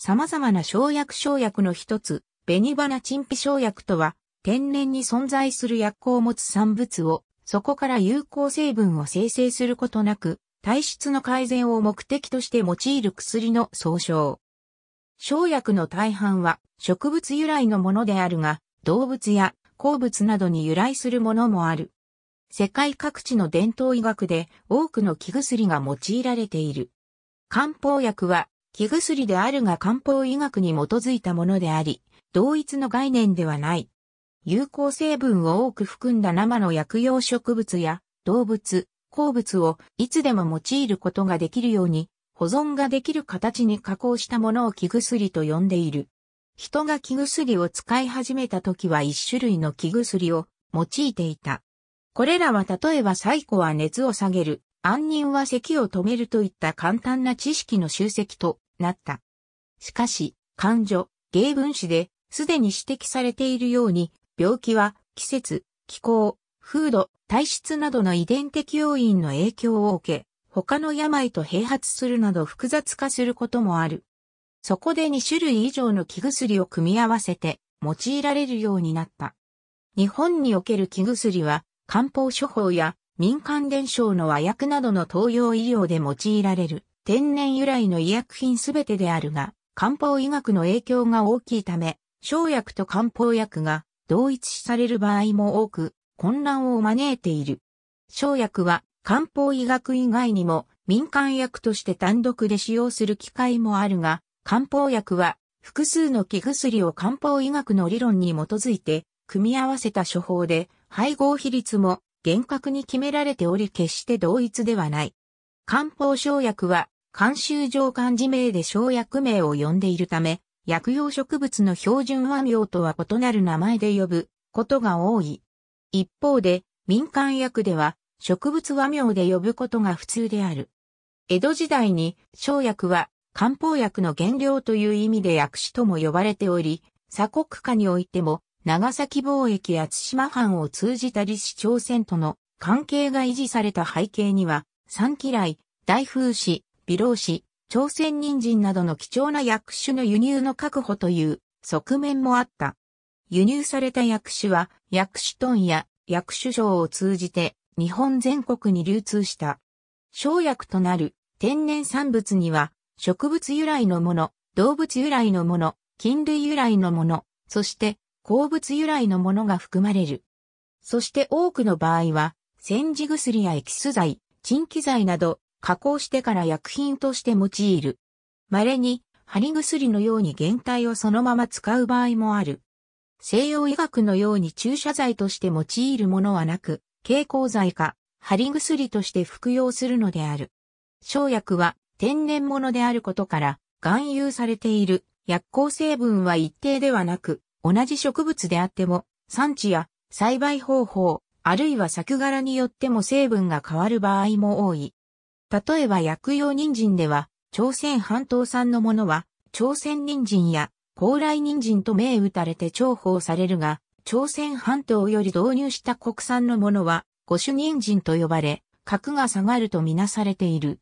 様々な生薬生薬の一つ、紅花陳皮生薬とは、天然に存在する薬効を持つ産物を、そこから有効成分を生成することなく、体質の改善を目的として用いる薬の総称。生薬の大半は植物由来のものであるが、動物や鉱物などに由来するものもある。世界各地の伝統医学で多くの木薬が用いられている。漢方薬は気薬であるが漢方医学に基づいたものであり、同一の概念ではない。有効成分を多く含んだ生の薬用植物や動物、鉱物をいつでも用いることができるように保存ができる形に加工したものを気薬と呼んでいる。人が気薬を使い始めた時は一種類の気薬を用いていた。これらは例えば最古は熱を下げる、安忍は咳を止めるといった簡単な知識の集積となった。しかし、患者、芸分子で、すでに指摘されているように、病気は、季節、気候、風土、体質などの遺伝的要因の影響を受け、他の病と併発するなど複雑化することもある。そこで2種類以上の気薬を組み合わせて用いられるようになった。日本における気薬は漢方処方や民間伝承の和薬などの東洋医療で用いられる。天然由来の医薬品すべてであるが、漢方医学の影響が大きいため、生薬と漢方薬が同一視される場合も多く、混乱を招いている。生薬は漢方医学以外にも民間薬として単独で使用する機会もあるが、漢方薬は複数の気薬を漢方医学の理論に基づいて組み合わせた処方で配合比率も厳格に決められており決して同一ではない。漢方生薬は監修上漢字名で生薬名を呼んでいるため、薬用植物の標準和名とは異なる名前で呼ぶことが多い。一方で、民間薬では植物和名で呼ぶことが普通である。江戸時代に生薬は漢方薬の原料という意味で薬師とも呼ばれており、鎖国下においても長崎貿易や津島藩を通じたり市朝鮮との関係が維持された背景には、三嫌い、大風刺、微老子、朝鮮人参などの貴重な薬種の輸入の確保という側面もあった。輸入された薬種は薬種トンや薬種賞を通じて日本全国に流通した。生薬となる天然産物には植物由来のもの、動物由来のもの、菌類由来のもの、そして鉱物由来のものが含まれる。そして多くの場合は、煎じ薬やエキス剤、鎮気剤など加工してから薬品として用いる。稀に、貼り薬のように原体をそのまま使う場合もある。西洋医学のように注射剤として用いるものはなく、蛍光剤か、貼り薬として服用するのである。生薬は天然物であることから、含有されている薬効成分は一定ではなく、同じ植物であっても、産地や栽培方法、あるいは作柄によっても成分が変わる場合も多い。例えば薬用人参では、朝鮮半島産のものは、朝鮮人参や高麗人参と銘打たれて重宝されるが、朝鮮半島より導入した国産のものは、五種人参と呼ばれ、格が下がるとみなされている。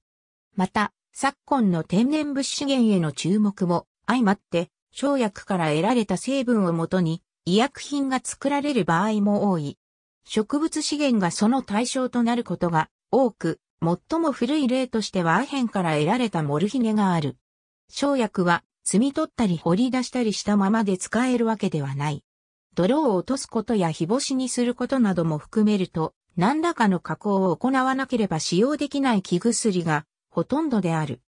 また、昨今の天然物資源への注目も相まって、生薬から得られた成分をもとに、医薬品が作られる場合も多い。植物資源がその対象となることが多く、最も古い例としてはアヘンから得られたモルヒネがある。生薬は、摘み取ったり掘り出したりしたままで使えるわけではない。泥を落とすことや日干しにすることなども含めると、何らかの加工を行わなければ使用できない木薬がほとんどである。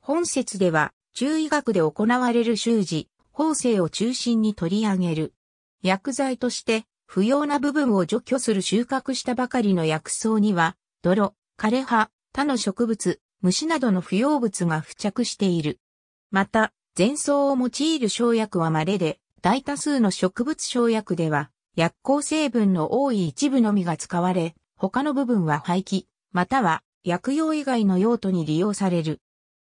本説では、中医学で行われる習字、法制を中心に取り上げる。薬剤として、不要な部分を除去する収穫したばかりの薬草には、泥、枯葉、他の植物、虫などの不要物が付着している。また、前草を用いる生薬は稀で、大多数の植物生薬では、薬効成分の多い一部のみが使われ、他の部分は廃棄、または薬用以外の用途に利用される。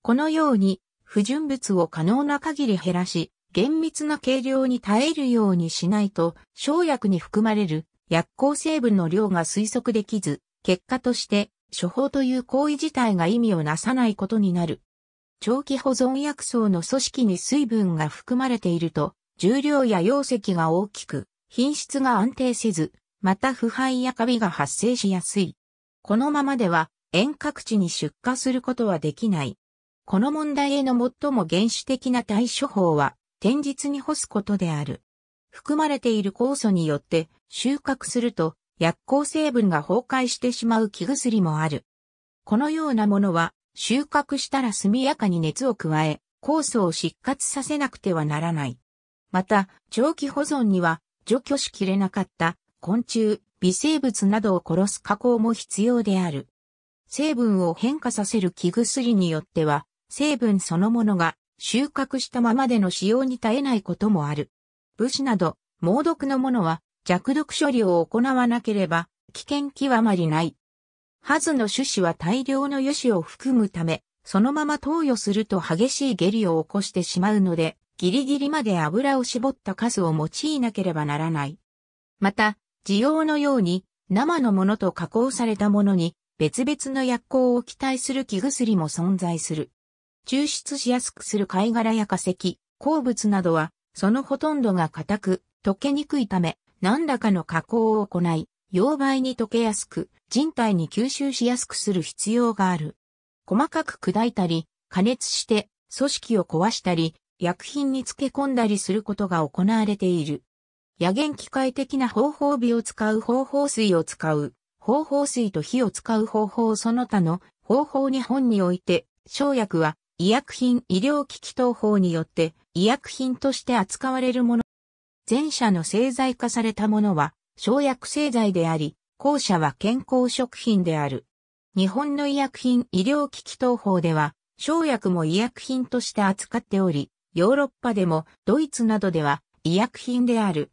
このように、不純物を可能な限り減らし、厳密な計量に耐えるようにしないと、生薬に含まれる薬効成分の量が推測できず、結果として処方という行為自体が意味をなさないことになる。長期保存薬草の組織に水分が含まれていると、重量や容積が大きく、品質が安定せず、また腐敗やカビが発生しやすい。このままでは遠隔地に出荷することはできない。この問題への最も原始的な対処法は、天日に干すことである。含まれている酵素によって収穫すると薬効成分が崩壊してしまう木薬もある。このようなものは収穫したら速やかに熱を加え、酵素を失活させなくてはならない。また、長期保存には除去しきれなかった昆虫、微生物などを殺す加工も必要である。成分を変化させる木薬によっては、成分そのものが収穫したままでの使用に耐えないこともある。武士など、猛毒のものは弱毒処理を行わなければ危険極まりない。ハズの種子は大量の油脂を含むため、そのまま投与すると激しい下痢を起こしてしまうので、ギリギリまで油を絞ったカスを用いなければならない。また、需要のように生のものと加工されたものに別々の薬効を期待する気薬も存在する。抽出しやすくする貝殻や化石、鉱物などは、そのほとんどが硬く、溶けにくいため、何らかの加工を行い、溶媒に溶けやすく、人体に吸収しやすくする必要がある。細かく砕いたり、加熱して組織を壊したり、薬品に漬け込んだりすることが行われている。野源機械的な方法美を使う方法水を使う、方法水と火を使う方法その他の方法に本において、生薬は医薬品医療機器等法によって医薬品として扱われるもの前者の製剤化されたものは、生薬製剤であり、後者は健康食品である。日本の医薬品医療機器等法では、生薬も医薬品として扱っており、ヨーロッパでもドイツなどでは医薬品である。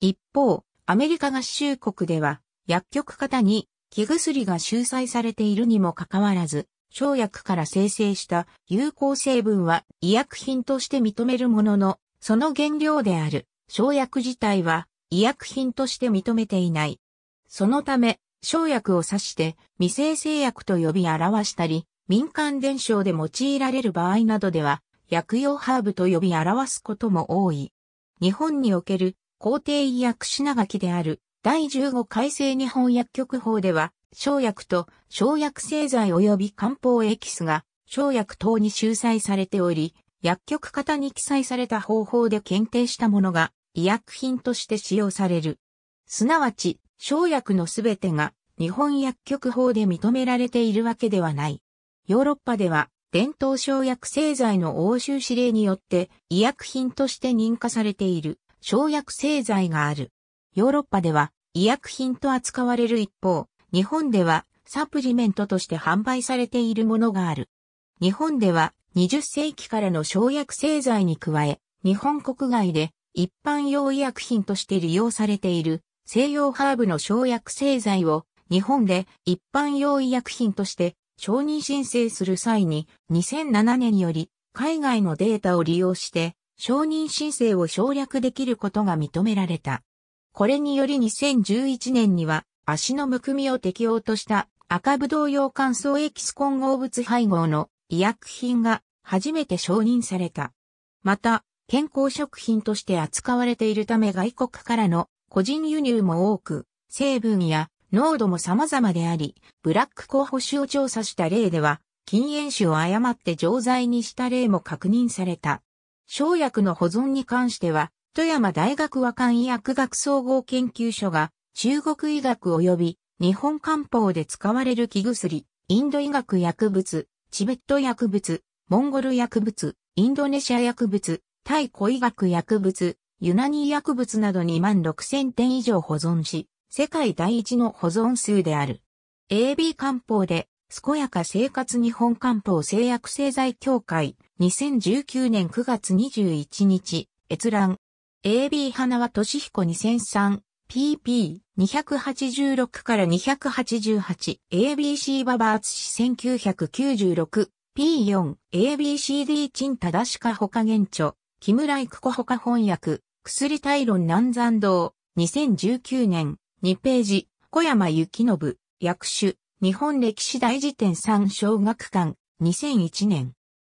一方、アメリカ合衆国では、薬局型に気薬が収載されているにもかかわらず、生薬から生成した有効成分は医薬品として認めるものの、その原料である生薬自体は医薬品として認めていない。そのため、生薬を指して未成製薬と呼び表したり、民間伝承で用いられる場合などでは、薬用ハーブと呼び表すことも多い。日本における皇帝医薬品書きである第15改正日本薬局法では、生薬と生薬製剤及び漢方エキスが生薬等に収載されており、薬局型に記載された方法で検定したものが医薬品として使用される。すなわち、生薬のすべてが日本薬局法で認められているわけではない。ヨーロッパでは、伝統生薬製剤の欧州指令によって医薬品として認可されている生薬製剤がある。ヨーロッパでは医薬品と扱われる一方、日本ではサプリメントとして販売されているものがある。日本では20世紀からの生薬製剤に加え、日本国外で一般用医薬品として利用されている西洋ハーブの生薬製剤を日本で一般用医薬品として承認申請する際に2007年より海外のデータを利用して承認申請を省略できることが認められた。これにより2011年には足のむくみを適用とした赤ぶどう用乾燥エキス混合物配合の医薬品が初めて承認された。また、健康食品として扱われているため外国からの個人輸入も多く、成分や濃度も様々であり、ブラック候補種を調査した例では、禁煙酒を誤って錠剤にした例も確認された。生薬の保存に関しては、富山大学和漢医薬学総合研究所が、中国医学及び日本漢方で使われる木薬、インド医学薬物、チベット薬物、モンゴル薬物、インドネシア薬物、対古医学薬物、ユナニー薬物など2万6000点以上保存し、世界第一の保存数である。AB 漢方で、健やか生活日本漢方製薬製剤協会、2019年9月21日、閲覧。AB 花は俊彦 2003PP286 から 288ABC ババーツ氏 1996P4ABC D チンしかほか現著木村育子ほか翻訳、薬大論南山堂、2019年、2ページ、小山幸信、役手、日本歴史大辞典3小学館、2001年。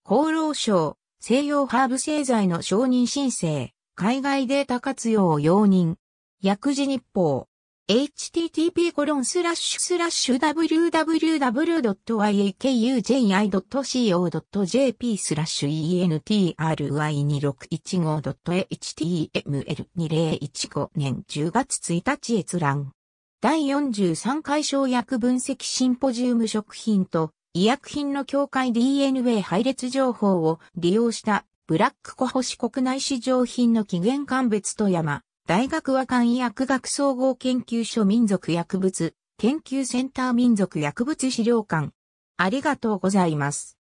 厚労省、西洋ハーブ製剤の承認申請、海外データ活用を容認。薬事日報。http://www.yakuji.co.jp スラッシュ e n t r y 2 6 1 5 h t m l 2 0 1 5年10月1日閲覧。第43回生薬分析シンポジウム食品と医薬品の境界 DNA 配列情報を利用したブラックコホシ国内市場品の起源鑑別と山。大学和漢医薬学総合研究所民族薬物研究センター民族薬物資料館。ありがとうございます。